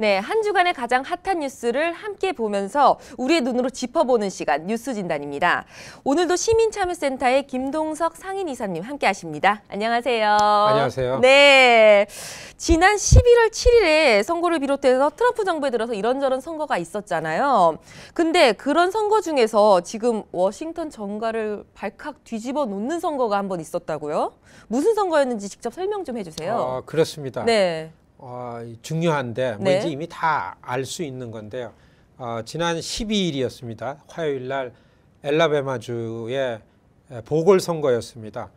네, 한 주간의 가장 핫한 뉴스를 함께 보면서 우리의 눈으로 짚어보는 시간 뉴스 진단입니다. 오늘도 시민참여센터의 김동석 상인이사님 함께 하십니다. 안녕하세요. 안녕하세요. 네. 지난 11월 7일에 선거를 비롯해서 트럼프 정부에 들어서 이런저런 선거가 있었잖아요. 근데 그런 선거 중에서 지금 워싱턴 정가를 발칵 뒤집어 놓는 선거가 한 번 있었다고요? 무슨 선거였는지 직접 설명 좀 해주세요. 아, 그렇습니다. 네. 어, 중요한데 네. 뭐 이제 이미 다 알 수 있는 건데요. 어, 지난 12일이었습니다. 화요일 날 엘라베마주의 보궐선거였습니다.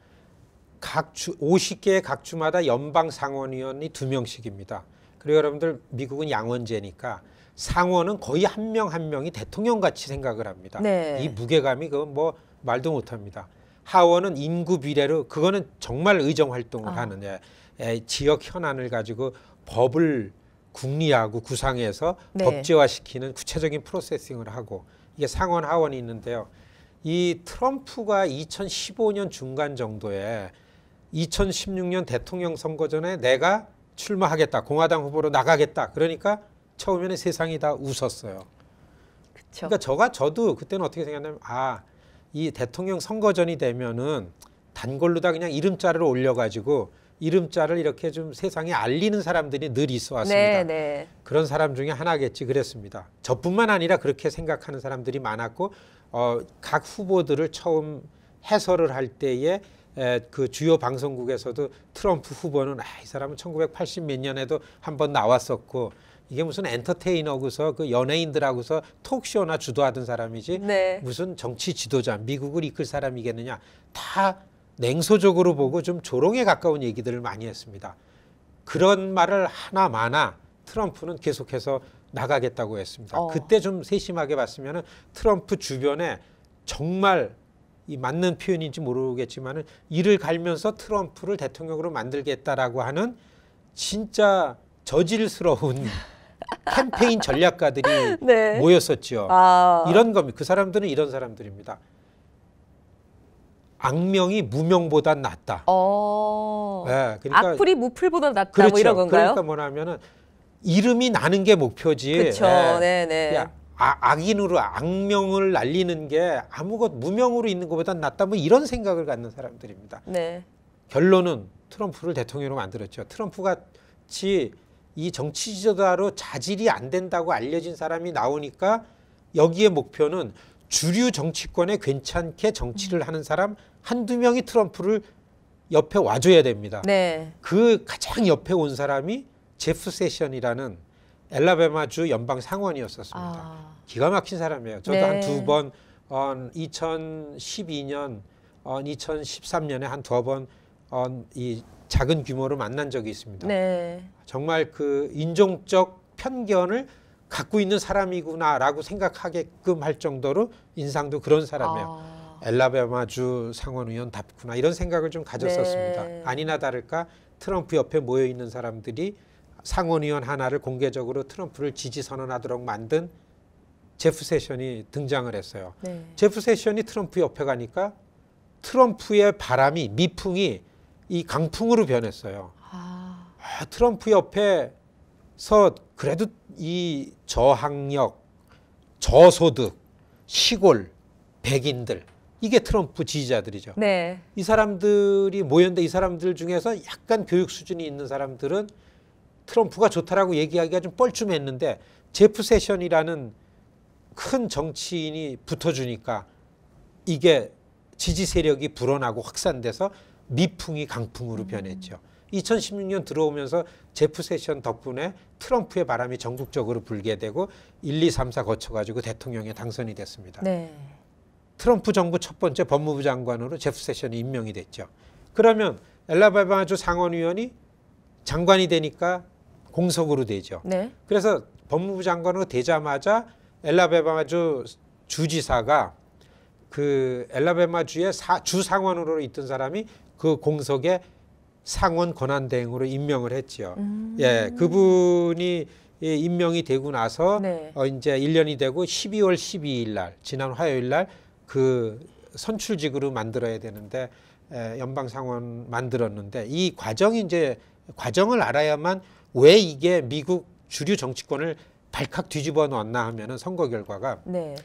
각 주, 50개의 각 주마다 연방 상원의원이 두명씩입니다 그리고 여러분들 미국은 양원제니까 상원은 거의 한 명한 한 명이 대통령 같이 생각을 합니다. 네. 이 무게감이 그건 뭐 말도 못합니다. 하원은 인구 비례로 그거는 정말 의정 활동을 아. 하는 예, 예, 지역 현안을 가지고 법을 국리하고 구상해서 네. 법제화시키는 구체적인 프로세싱을 하고 이게 상원 하원이 있는데요. 이 트럼프가 2015년 중간 정도에 2016년 대통령 선거 전에 내가 출마하겠다 공화당 후보로 나가겠다 그러니까 처음에는 세상이 다 웃었어요. 그쵸. 그러니까 저가 저도 그때는 어떻게 생각했냐면 아 이 대통령 선거 전이 되면은 단골로 다 그냥 이름자를 올려가지고 이름자를 이렇게 좀 세상에 알리는 사람들이 늘 있어 왔습니다. 네네. 네. 그런 사람 중에 하나겠지 그랬습니다. 저뿐만 아니라 그렇게 생각하는 사람들이 많았고 어, 각 후보들을 처음 해설을 할 때에 에, 그 주요 방송국에서도 트럼프 후보는 아, 이 사람은 1980 몇 년에도 한번 나왔었고 이게 무슨 엔터테이너고서 그 연예인들하고서 톡쇼나 주도하던 사람이지 네. 무슨 정치 지도자 미국을 이끌 사람이겠느냐 다 냉소적으로 보고 좀 조롱에 가까운 얘기들을 많이 했습니다. 그런 말을 하나마나 트럼프는 계속해서 나가겠다고 했습니다. 어. 그때 좀 세심하게 봤으면 트럼프 주변에 정말 이 맞는 표현인지 모르겠지만은 이를 갈면서 트럼프를 대통령으로 만들겠다라고 하는 진짜 저질스러운 캠페인 전략가들이 네. 모였었죠. 아. 이런 겁니다. 그 사람들은 이런 사람들입니다. 악명이 무명보다 낫다. 어. 네, 그러니까 악플이 무플보다 낫다 그렇죠. 뭐 이런 그렇죠. 건가요? 그러니까 뭐냐면은 이름이 나는 게 목표지. 그렇죠. 네, 네. 네. 아, 악인으로 악명을 날리는 게 아무것 무명으로 있는 것보다 낫다 뭐 이런 생각을 갖는 사람들입니다. 네. 결론은 트럼프를 대통령으로 만들었죠. 트럼프 같이 이 정치 지도자로 자질이 안 된다고 알려진 사람이 나오니까 여기에 목표는 주류 정치권에 괜찮게 정치를 음. 하는 사람 한두 명이 트럼프를 옆에 와줘야 됩니다. 네. 그 가장 옆에 온 사람이 제프 세션이라는 엘라베마주 연방 상원이었었습니다. 아. 기가 막힌 사람이에요. 저도 네. 한두 번, 어, 2012년, 어, 2013년에 한 두 번, 어, 이 작은 규모로 만난 적이 있습니다. 네. 정말 그 인종적 편견을 갖고 있는 사람이구나라고 생각하게끔 할 정도로 인상도 그런 사람이에요. 아. 엘라베마주 상원의원답구나 이런 생각을 좀 가졌었습니다. 네. 아니나 다를까 트럼프 옆에 모여 있는 사람들이 상원의원 하나를 공개적으로 트럼프를 지지 선언하도록 만든 제프 세션이 등장을 했어요. 네. 제프 세션이 트럼프 옆에 가니까 트럼프의 바람이 미풍이 이 강풍으로 변했어요. 아. 아, 트럼프 옆에서 그래도 이 저학력, 저소득, 시골, 백인들 이게 트럼프 지지자들이죠. 네. 이 사람들이 모였는데 이 사람들 중에서 약간 교육 수준이 있는 사람들은 트럼프가 좋다라고 얘기하기가 좀 뻘쭘했는데 제프 세션이라는 큰 정치인이 붙어주니까 이게 지지 세력이 불어나고 확산돼서 미풍이 강풍으로 변했죠. 2016년 들어오면서 제프 세션 덕분에 트럼프의 바람이 전국적으로 불게 되고 1, 2, 3, 4 거쳐가지고 대통령에 당선이 됐습니다. 네. 트럼프 정부 첫 번째 법무부 장관으로 제프 세션이 임명이 됐죠. 그러면 엘라바마주 상원의원이 장관이 되니까 공석으로 되죠. 네. 그래서 법무부 장관으로 되자마자 엘라베마주 주지사가 그 엘라베마주의 사, 주상원으로 있던 사람이 그 공석에 상원 권한대행으로 임명을 했죠. 음. 예, 그분이 예, 임명이 되고 나서 네. 어, 이제 1년이 되고 12월 12일 날 지난 화요일 날 그 선출직으로 만들어야 되는데 에, 연방 상원 만들었는데 이 과정이 이제 과정을 알아야만 왜 이게 미국 주류 정치권을 발칵 뒤집어 놓았나 하면은 선거 결과가 네.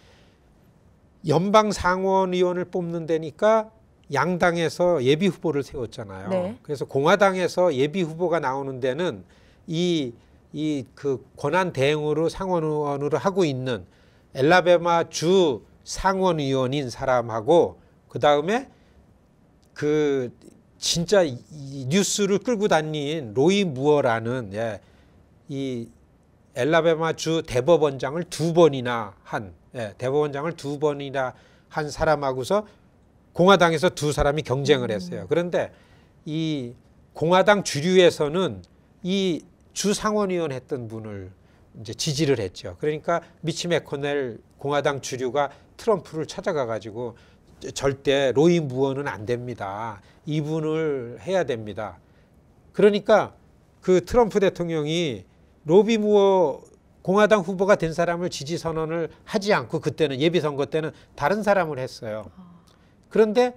연방 상원 의원을 뽑는 데니까 양당에서 예비 후보를 세웠잖아요. 네. 그래서 공화당에서 예비 후보가 나오는 데는 이 이 그 권한 대행으로 상원 의원으로 하고 있는 엘라베마 주 상원 의원인 사람하고 그 다음에 그 진짜 이, 뉴스를 끌고 다닌 로이 무어라는 예, 이 엘라베마 주 대법원장을 두 번이나 한 예, 대법원장을 두 번이나 한 사람하고서 공화당에서 두 사람이 경쟁을 음. 했어요. 그런데 이 공화당 주류에서는 이 주상원의원 했던 분을 이제 지지를 했죠. 그러니까 미치 메코넬 공화당 주류가 트럼프를 찾아가 가지고 절대 로이 무언은 안 됩니다. 이분을 해야 됩니다. 그러니까 그 트럼프 대통령이 로비 무어 공화당 후보가 된 사람을 지지 선언을 하지 않고 그때는 예비 선거 때는 다른 사람을 했어요. 아. 그런데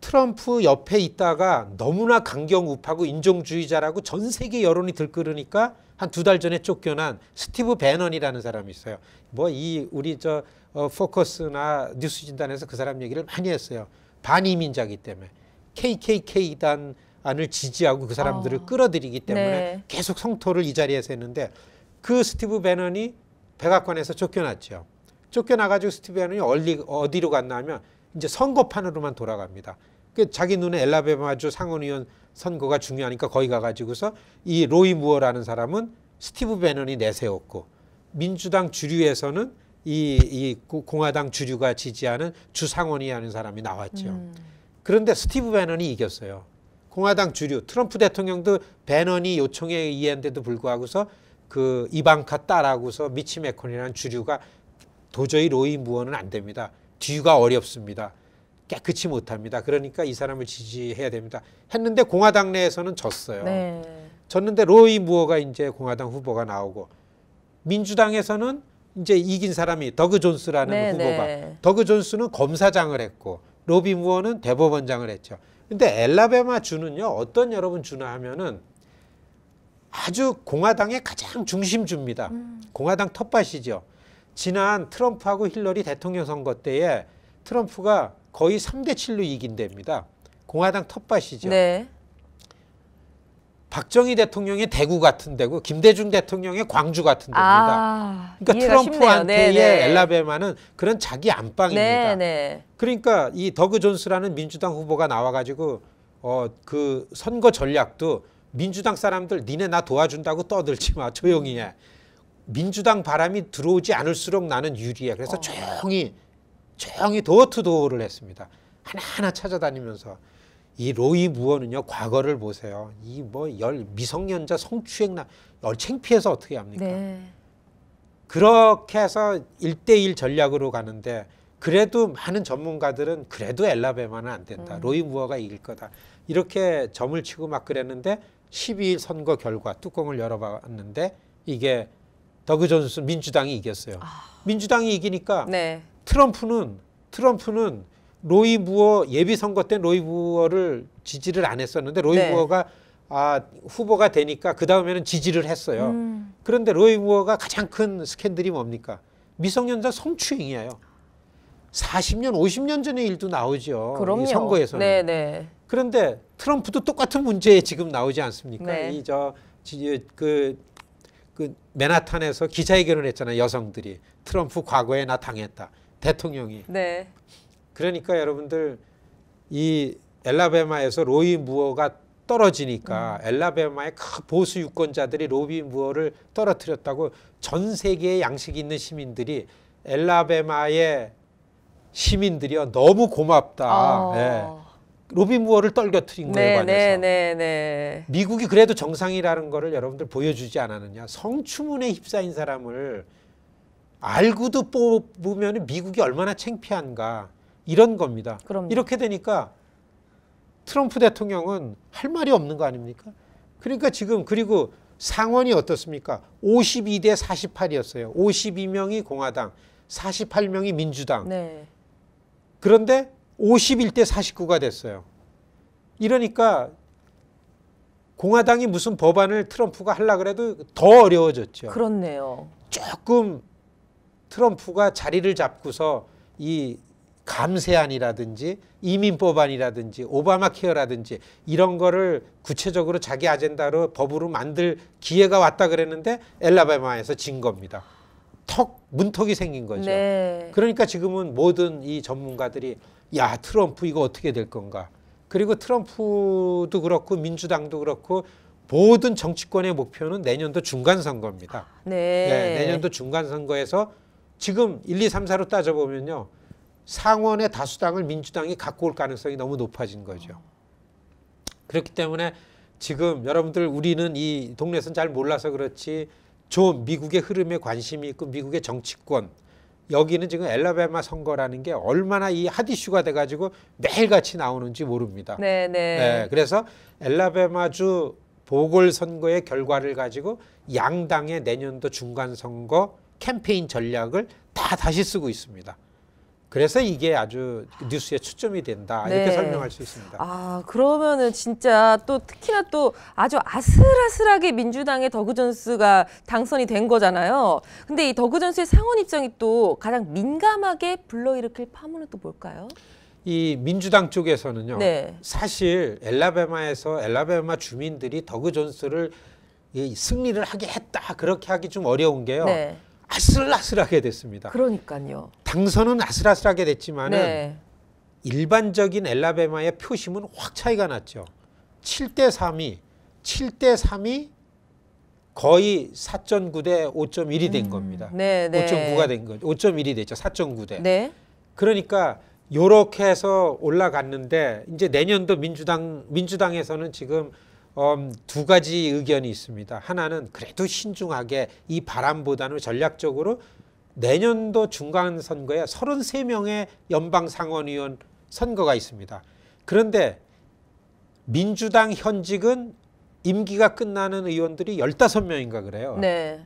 트럼프 옆에 있다가 너무나 강경 우파고 인종주의자라고 전 세계 여론이 들끓으니까 한 두 달 전에 쫓겨난 스티브 배넌이라는 사람이 있어요. 뭐 이 우리 저 어, 포커스나 뉴스 진단에서 그 사람 얘기를 많이 했어요. 반이민자기 때문에 KKK단 안을 지지하고 그 사람들을 아, 끌어들이기 때문에 네. 계속 성토를 이 자리에서 했는데 그 스티브 배넌이 백악관에서 쫓겨났죠. 쫓겨나가지고 스티브 반논이 어디, 로 갔나 하면 이제 선거판으로만 돌아갑니다. 그 자기 눈에 엘라베마주 상원의원 선거가 중요하니까 거기 가가지고서 이 로이 무어라는 사람은 스티브 배넌이 내세웠고 민주당 주류에서는 이, 이 공화당 주류가 지지하는 주상원이 하는 사람이 나왔죠. 음. 그런데 스티브 배넌이 이겼어요. 공화당 주류 트럼프 대통령도 배넌이 요청에 의한데도 불구하고서 그 이방카 딸하고서 미치 메콘이라는 주류가 도저히 로이 무어는 안 됩니다. 뒤가 어렵습니다. 깨끗이 못합니다. 그러니까 이 사람을 지지해야 됩니다. 했는데 공화당 내에서는 졌어요. 네. 졌는데 로이 무어가 이제 공화당 후보가 나오고 민주당에서는 이제 이긴 사람이 더그 존스라는 네, 후보가 네. 더그 존스는 검사장을 했고 로비 무어는 대법원장을 했죠. 근데 엘라베마 주는요 어떤 여러분 주나 하면은 아주 공화당의 가장 중심주입니다. 음. 공화당 텃밭이죠. 지난 트럼프하고 힐러리 대통령 선거 때에 트럼프가 거의 3대 7로 이긴 데입니다. 공화당 텃밭이죠. 네. 박정희 대통령의 대구 같은 데고 김대중 대통령의 광주 같은 데입니다. 아, 그러니까 트럼프한테의 네, 네. 예, 엘라베마는 그런 자기 안방입니다. 네네. 네. 그러니까 이 더그 존스라는 민주당 후보가 나와가지고 어, 그 선거 전략도 민주당 사람들 니네 나 도와준다고 떠들지 마 조용히 해. 민주당 바람이 들어오지 않을수록 나는 유리해. 그래서 어. 조용히 조용히 도어투도어를 했습니다. 하나하나 찾아다니면서 이 로이 무어는요 과거를 보세요. 이 뭐 열 미성년자 성추행나 열챙피해서 어떻게 합니까? 네. 그렇게 해서 일대일 전략으로 가는데 그래도 많은 전문가들은 그래도 엘라베마는 안 된다. 음. 로이 무어가 이길 거다. 이렇게 점을 치고 막 그랬는데 12일 선거 결과 뚜껑을 열어봤는데 이게 더그 존스 민주당이 이겼어요. 아. 민주당이 이기니까 네. 트럼프는 트럼프는 로이 부어 예비 선거 때 로이 부어를 지지를 안 했었는데 로이 네. 부어가 아, 후보가 되니까 그 다음에는 지지를 했어요. 음. 그런데 로이 부어가 가장 큰 스캔들이 뭡니까? 미성년자 성추행이에요. 40년, 50년 전의 일도 나오죠. 그럼요. 이 선거에서는. 네네. 네. 그런데 트럼프도 똑같은 문제에 지금 나오지 않습니까? 네. 이저 그그 맨하탄에서 기자회견을 했잖아요. 여성들이 트럼프 과거에 나 당했다. 대통령이. 네. 그러니까 여러분들 이 엘라베마에서 로이 무어가 떨어지니까 음. 엘라베마의 보수 유권자들이 로비 무어를 떨어뜨렸다고 전 세계의 양식 있는 시민들이 엘라베마의 시민들이요 너무 고맙다. 아. 네. 로비 무어를 떨겨뜨린 거에 네, 관해서 네, 네, 네, 미국이 그래도 정상이라는 거를 여러분들 보여주지 않았느냐 성추문에 휩싸인 사람을 알고도 뽑으면 미국이 얼마나 창피한가 이런 겁니다 그럼요. 이렇게 되니까 트럼프 대통령은 할 말이 없는 거 아닙니까 그러니까 지금 그리고 상원이 어떻습니까 52대 48이었어요 52명이 공화당 48명이 민주당 네. 그런데 51대 49가 됐어요. 이러니까 공화당이 무슨 법안을 트럼프가 하려 그래도 더 어려워졌죠. 그렇네요. 조금 트럼프가 자리를 잡고서 이 감세안이라든지 이민법안이라든지 오바마 케어라든지 이런 거를 구체적으로 자기 아젠다로 법으로 만들 기회가 왔다 그랬는데 엘라바마에서 진 겁니다. 턱 문턱이 생긴 거죠. 네. 그러니까 지금은 모든 이 전문가들이 야 트럼프 이거 어떻게 될 건가. 그리고 트럼프도 그렇고 민주당도 그렇고 모든 정치권의 목표는 내년도 중간 선거입니다. 네. 네. 내년도 중간 선거에서 지금 1, 2, 3, 4로 따져보면요. 상원의 다수당을 민주당이 갖고 올 가능성이 너무 높아진 거죠. 그렇기 때문에 지금 여러분들 우리는 이동네에잘 몰라서 그렇지 저 미국의 흐름에 관심이 있고 미국의 정치권 여기는 지금 엘라베마 선거라는 게 얼마나 이 핫이슈가 돼가지고 매일같이 나오는지 모릅니다. 네네. 네. 네, 그래서 엘라베마주 보궐선거의 결과를 가지고 양당의 내년도 중간선거 캠페인 전략을 다 다시 쓰고 있습니다. 그래서 이게 아주 뉴스의 초점이 된다 네. 이렇게 설명할 수 있습니다. 아 그러면은 진짜 또 특히나 또 아주 아슬아슬하게 민주당의 더그 존스가 당선이 된 거잖아요. 근데 이 더그 존스의 상원 입장이 또 가장 민감하게 불러일으킬 파문은 또 뭘까요? 이 민주당 쪽에서는요. 네. 사실 엘라베마에서 엘라베마 주민들이 더그 존스를 이 승리를 하게 했다 그렇게 하기 좀 어려운 게요. 네. 아슬아슬하게 됐습니다. 그러니까요. 당선은 아슬아슬하게 됐지만 네. 일반적인 엘라베마의 표심은 확 차이가 났죠. 7대 3이 7대 3이 거의 4.9 대 5.1이 된 음. 겁니다. 네, 네. 5.9가 된 거죠. 5.1이 됐죠. 4.9대. 네. 그러니까 요렇게 해서 올라갔는데 이제 내년도 민주당 민주당에서는 지금 음, 두 가지 의견이 있습니다. 하나는 그래도 신중하게 이 바람보다는 전략적으로 내년도 중간 선거에 33명의 연방 상원의원 선거가 있습니다. 그런데 민주당 현직은 임기가 끝나는 의원들이 15명인가 그래요. 네.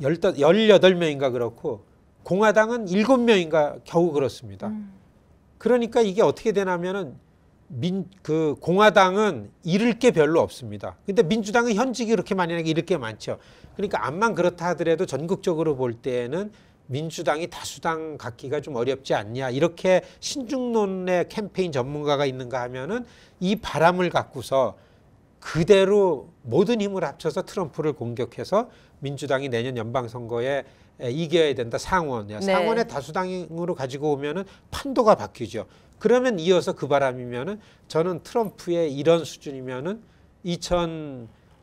18명인가 그렇고 공화당은 7명인가 겨우 그렇습니다. 음. 그러니까 이게 어떻게 되냐면은 민, 그 공화당은 잃을 게 별로 없습니다. 근데 민주당은 현직이 그렇게 많이 나게 잃을 게 많죠. 그러니까 암만 그렇다 하더라도 전국적으로 볼 때는 에 민주당이 다수당 갖기가 좀 어렵지 않냐 이렇게 신중론의 캠페인 전문가가 있는가 하면은 이 바람을 갖고서 그대로 모든 힘을 합쳐서 트럼프를 공격해서 민주당이 내년 연방선거에 이겨야 된다 상원이 네. 상원의 다수당으로 가지고 오면은 판도가 바뀌죠 그러면 이어서 그 바람이면은 저는 트럼프의 이런 수준이면은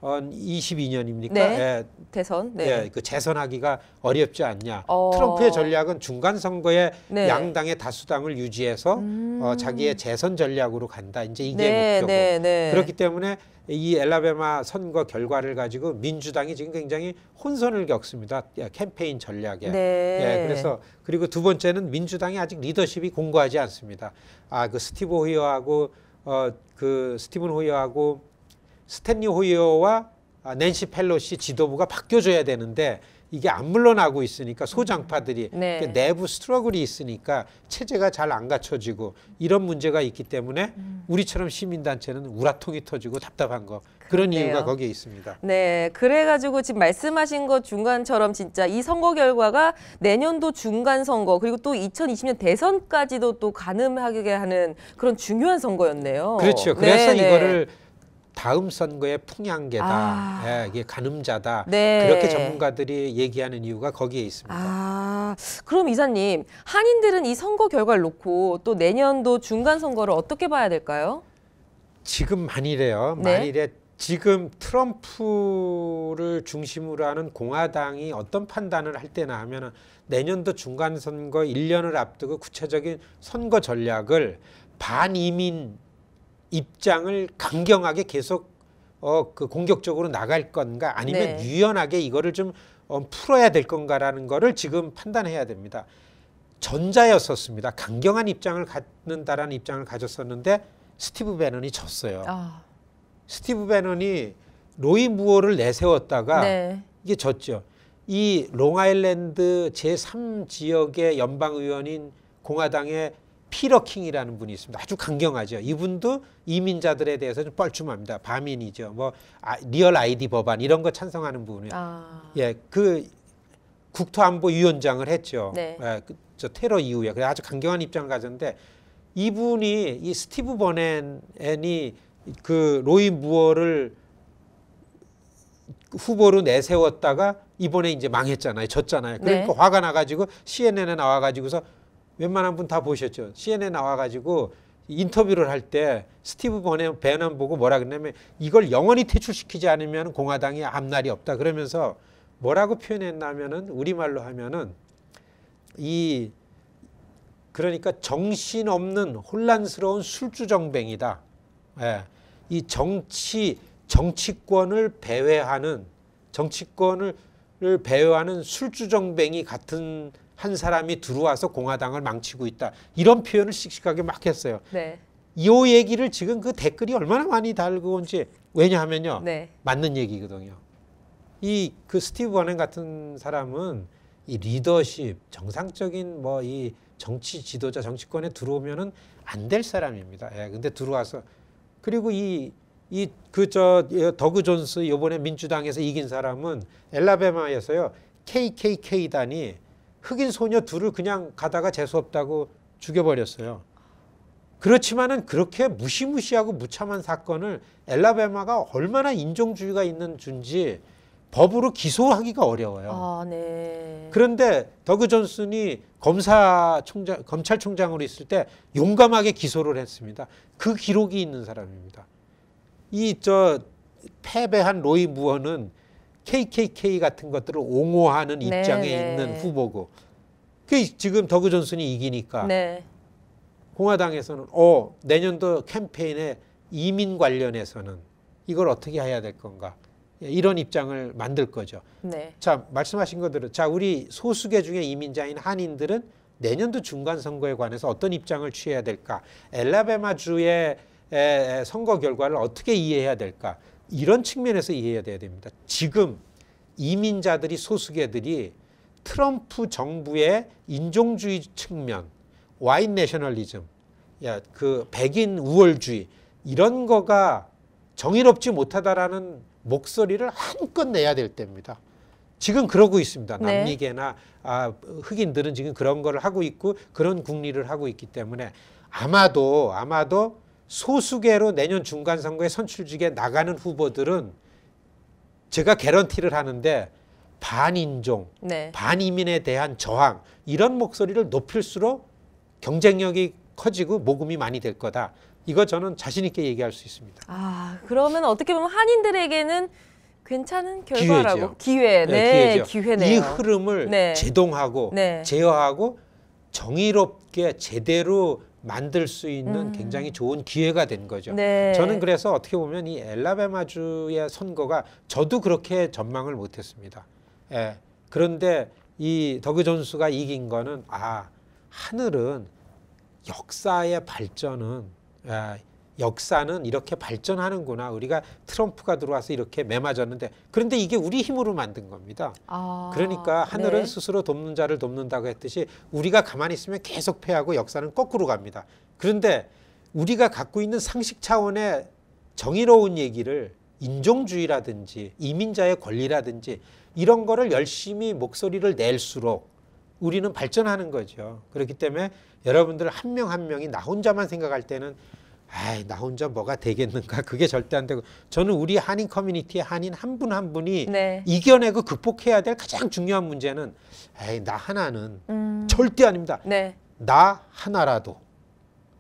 22년입니까? 네. 예, 대선. 네. 예, 그 재선하기가 어렵지 않냐. 어... 트럼프의 전략은 중간 선거에 네. 양당의 다수당을 유지해서 어, 음... 어, 자기의 재선 전략으로 간다. 이제 이게 네, 목표고 네, 네. 그렇기 때문에 이 엘라베마 선거 결과를 가지고 민주당이 지금 굉장히 혼선을 겪습니다. 예, 캠페인 전략에. 네. 예, 그래서 그리고 두 번째는 민주당이 아직 리더십이 공고하지 않습니다. 아, 그 스티브 호이어하고 어, 그 스티븐 호이어하고 스탠리 호이어와 아, 낸시 펠로시 지도부가 바뀌어줘야 되는데 이게 안 물러나고 있으니까 소장파들이 네. 내부 스트러글이 있으니까 체제가 잘 안 갖춰지고 이런 문제가 있기 때문에 음. 우리처럼 시민단체는 우라통이 터지고 답답한 거 그런 그렇요 이유가 거기에 있습니다. 네, 그래가지고 지금 말씀하신 것 중간처럼 진짜 이 선거 결과가 내년도 중간 선거 그리고 또 2020년 대선까지도 또 가늠하게 하는 그런 중요한 선거였네요. 그렇죠. 그래서 네, 네. 이거를 다음 선거의 풍향계다, 아. 예, 이게 가늠자다. 네. 그렇게 전문가들이 얘기하는 이유가 거기에 있습니다. 아, 그럼 이사님 한인들은 이 선거 결과를 놓고 또 내년도 중간 선거를 어떻게 봐야 될까요? 지금 만일에요. 네. 만일에 지금 트럼프를 중심으로 하는 공화당이 어떤 판단을 할 때나 하면 내년도 중간 선거 1년을 앞두고 구체적인 선거 전략을 반이민 입장을 강경하게 계속 어, 그 공격적으로 나갈 건가 아니면 네. 유연하게 이거를 좀 어, 풀어야 될 건가라는 거를 지금 판단해야 됩니다. 전자였었습니다. 강경한 입장을 갖는다라는 입장을 가졌었는데 스티브 베넌이 졌어요. 아. 스티브 베넌이 로이 무어를 내세웠다가 네. 이게 졌죠. 이 롱아일랜드 제3지역의 연방의원인 공화당의 피러킹이라는 분이 있습니다. 아주 강경하죠. 이분도 이민자들에 대해서 좀 뻘쭘합니다. 반민이죠뭐 아, 리얼 아이디 법안 이런 거 찬성하는 부분이요. 에 아. 예, 그 국토안보위원장을 했죠. 네. 예, 그, 저 테러 이후에 그래 아주 강경한 입장을 가졌는데 이분이 이 스티브 버넨이 그 로이 무어를 후보로 내세웠다가 이번에 이제 망했잖아요. 졌잖아요. 그러니까 네. 화가 나가지고 CNN에 나와가지고서 웬만한 분 다 보셨죠. CNN 나와가지고 인터뷰를 할 때 스티브 버넨, 베넌 보고 뭐라 그랬냐면 이걸 영원히 퇴출시키지 않으면 공화당이 앞날이 없다 그러면서 뭐라고 표현했냐면은 우리말로 하면은 이 그러니까 정신없는 혼란스러운 술주정뱅이다. 예. 이 정치 정치권을 배회하는 정치권을 배회하는 술주정뱅이 같은 한 사람이 들어와서 공화당을 망치고 있다. 이런 표현을 씩씩하게 막 했어요. 네. 이 얘기를 지금 그 댓글이 얼마나 많이 달고 온지 왜냐하면요. 네. 맞는 얘기거든요. 이 그 스티브 버넨 같은 사람은 이 리더십, 정상적인 뭐 이 정치 지도자 정치권에 들어오면은 안 될 사람입니다. 예. 근데 들어와서 그리고 이 이 그 저 더그 존스 요번에 민주당에서 이긴 사람은 엘라베마에서요. KKK단이 흑인 소녀 둘을 그냥 가다가 재수 없다고 죽여버렸어요. 그렇지만은 그렇게 무시무시하고 무참한 사건을 엘라베마가 얼마나 인종주의가 있는 주인지 법으로 기소하기가 어려워요. 아, 네. 그런데 더그 존슨이 검사총장, 검찰총장으로 있을 때 용감하게 기소를 했습니다. 그 기록이 있는 사람입니다. 이 저 패배한 로이 무어는 KKK 같은 것들을 옹호하는 네, 입장에 네. 있는 후보고 그 지금 더그 존슨이 이기니까 네. 공화당에서는 어 내년도 캠페인에 이민 관련해서는 이걸 어떻게 해야 될 건가 예, 이런 입장을 만들 거죠. 네. 자 말씀하신 것들은 자 우리 소수계 중에 이민자인 한인들은 내년도 중간 선거에 관해서 어떤 입장을 취해야 될까? 엘라베마 주의 선거 결과를 어떻게 이해해야 될까? 이런 측면에서 이해해야 됩니다. 지금 이민자들이 소수계들이 트럼프 정부의 인종주의 측면, 와인 내셔널리즘, 야, 그 백인 우월주의 이런 거가 정의롭지 못하다라는 목소리를 한껏 내야 될 때입니다. 지금 그러고 있습니다. 네. 남미계나 아, 흑인들은 지금 그런 걸 하고 있고 그런 국리를 하고 있기 때문에 아마도 아마도 소수계로 내년 중간선거에 선출직에 나가는 후보들은 제가 개런티를 하는데 반인종, 네. 반이민에 대한 저항 이런 목소리를 높일수록 경쟁력이 커지고 모금이 많이 될 거다. 이거 저는 자신 있게 얘기할 수 있습니다. 아 그러면 어떻게 보면 한인들에게는 괜찮은 결과라고 기회죠. 기회, 네, 네 기회네요. 이 흐름을 네. 제동하고 네. 제어하고 정의롭게 제대로 만들 수 있는 음. 굉장히 좋은 기회가 된 거죠. 네. 저는 그래서 어떻게 보면 이 엘라베마주의 선거가 저도 그렇게 전망을 못했습니다. 예. 그런데 이 더그 존수가 이긴 거는 아 하늘은 역사의 발전은 예, 역사는 이렇게 발전하는구나. 우리가 트럼프가 들어와서 이렇게 매맞았는데 그런데 이게 우리 힘으로 만든 겁니다. 아, 그러니까 네. 하늘은 네. 스스로 돕는 자를 돕는다고 했듯이 우리가 가만히 있으면 계속 패하고 역사는 거꾸로 갑니다. 그런데 우리가 갖고 있는 상식 차원의 정의로운 얘기를 인종주의라든지 이민자의 권리라든지 이런 거를 열심히 목소리를 낼수록 우리는 발전하는 거죠. 그렇기 때문에 여러분들 한 명한 한 명이 나 혼자만 생각할 때는 에이나 혼자 뭐가 되겠는가 그게 절대 안 되고 저는 우리 한인 커뮤니티의 한인 한 분한 한 분이 네. 이겨내고 극복해야 될 가장 중요한 문제는 에이 나 하나는 음. 절대 아닙니다 네. 나 하나라도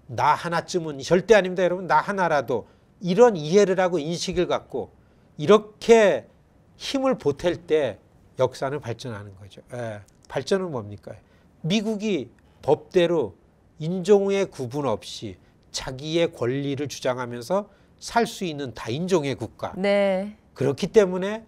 나 하나쯤은 절대 아닙니다 여러분 나 하나라도 이런 이해를 하고 인식을 갖고 이렇게 힘을 보탤 때 역사는 발전하는 거죠 에, 예. 발전은 뭡니까 미국이 법대로 인종의 구분 없이 자기의 권리를 주장하면서 살 수 있는 다인종의 국가. 네. 그렇기 때문에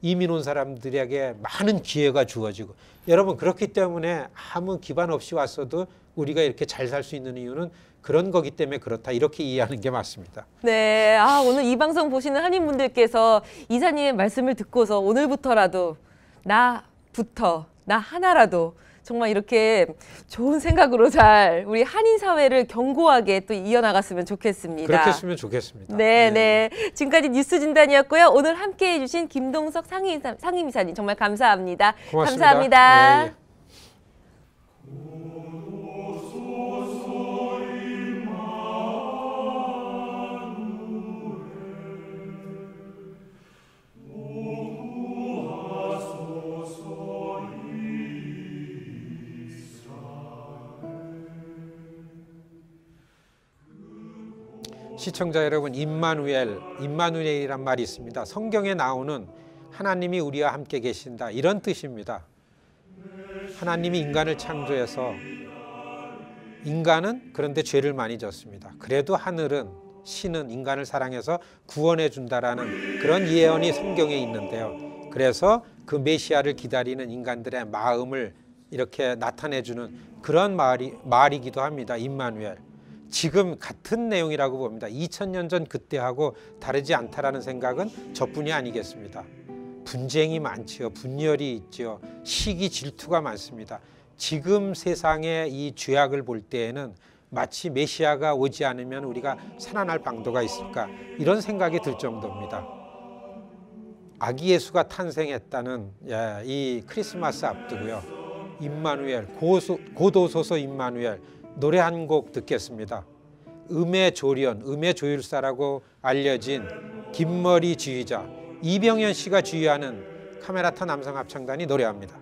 이민 온 사람들에게 많은 기회가 주어지고 여러분 그렇기 때문에 아무 기반 없이 왔어도 우리가 이렇게 잘 살 수 있는 이유는 그런 거기 때문에 그렇다 이렇게 이해하는 게 맞습니다. 네, 아 오늘 이 방송 보시는 한인분들께서 이사님의 말씀을 듣고서 오늘부터라도 나부터 나 하나라도 정말 이렇게 좋은 생각으로 잘 우리 한인 사회를 견고하게 또 이어나갔으면 좋겠습니다. 그렇게 했으면 좋겠습니다. 네, 예. 네. 지금까지 뉴스 진단이었고요. 오늘 함께 해주신 김동석 상임, 상임이사님 정말 감사합니다. 고맙습니다. 감사합니다. 네. 시청자 여러분, 임마누엘, 임마누엘이란 말이 있습니다. 성경에 나오는 하나님이 우리와 함께 계신다 이런 뜻입니다. 하나님이 인간을 창조해서 인간은 그런데 죄를 많이 졌습니다. 그래도 하늘은 신은 인간을 사랑해서 구원해 준다라는 그런 예언이 성경에 있는데요. 그래서 그 메시아를 기다리는 인간들의 마음을 이렇게 나타내 주는 그런 말이 말이기도 합니다. 임마누엘. 지금 같은 내용이라고 봅니다. 2000년 전 그때하고 다르지 않다라는 생각은 저뿐이 아니겠습니다. 분쟁이 많지요. 분열이 있지 시기 질투가 많습니다. 지금 세상의 이 죄악을 볼 때에는 마치 메시아가 오지 않으면 우리가 살아날 방도가 있을까 이런 생각이 들 정도입니다. 아기 예수가 탄생했다는 예, 이 크리스마스 앞두고요. 임마누엘 고소, 고도소서 임마누엘 노래 한 곡 듣겠습니다. 음의 조련, 음의 조율사라고 알려진 긴머리 지휘자 이병현 씨가 지휘하는 카메라타 남성 합창단이 노래합니다.